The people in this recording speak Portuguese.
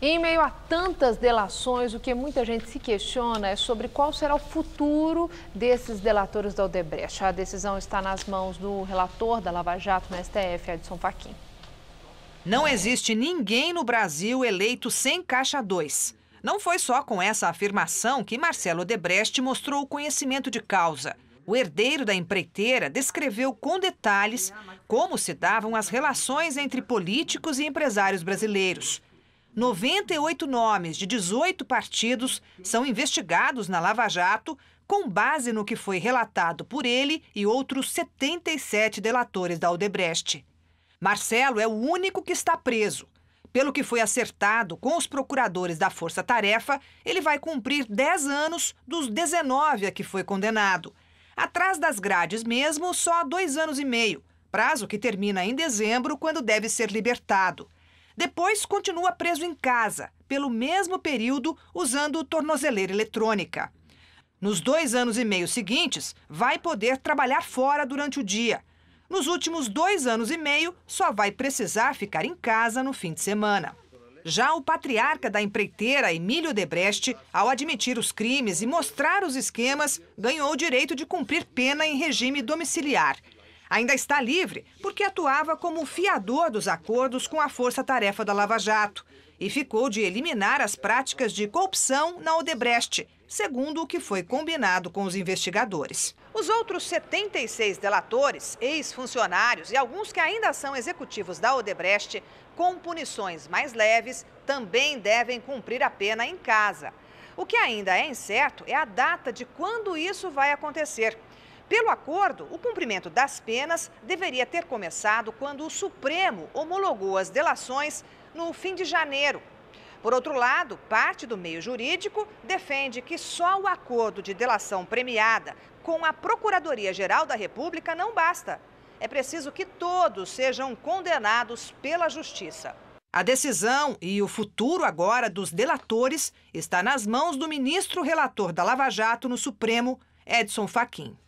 Em meio a tantas delações, o que muita gente se questiona é sobre qual será o futuro desses delatores da Odebrecht. A decisão está nas mãos do relator da Lava Jato na STF, Edson Fachin. Não existe ninguém no Brasil eleito sem Caixa 2. Não foi só com essa afirmação que Marcelo Odebrecht mostrou o conhecimento de causa. O herdeiro da empreiteira descreveu com detalhes como se davam as relações entre políticos e empresários brasileiros. 98 nomes de 18 partidos são investigados na Lava Jato com base no que foi relatado por ele e outros 77 delatores da Odebrecht. Marcelo é o único que está preso. Pelo que foi acertado com os procuradores da Força Tarefa, ele vai cumprir 10 anos dos 19 a que foi condenado. Atrás das grades mesmo, só dois anos e meio, prazo que termina em dezembro, quando deve ser libertado. Depois, continua preso em casa, pelo mesmo período, usando tornozeleira eletrônica. Nos dois anos e meio seguintes, vai poder trabalhar fora durante o dia. Nos últimos dois anos e meio, só vai precisar ficar em casa no fim de semana. Já o patriarca da empreiteira, Emílio Debrecht, ao admitir os crimes e mostrar os esquemas, ganhou o direito de cumprir pena em regime domiciliar ainda está livre porque atuava como fiador dos acordos com a Força Tarefa da Lava Jato e ficou de eliminar as práticas de corrupção na Odebrecht, segundo o que foi combinado com os investigadores. Os outros 76 delatores, ex-funcionários e alguns que ainda são executivos da Odebrecht, com punições mais leves, também devem cumprir a pena em casa. O que ainda é incerto é a data de quando isso vai acontecer. Pelo acordo, o cumprimento das penas deveria ter começado quando o Supremo homologou as delações no fim de janeiro. Por outro lado, parte do meio jurídico defende que só o acordo de delação premiada com a Procuradoria-Geral da República não basta. É preciso que todos sejam condenados pela Justiça. A decisão e o futuro agora dos delatores está nas mãos do ministro relator da Lava Jato no Supremo, Edson Fachin.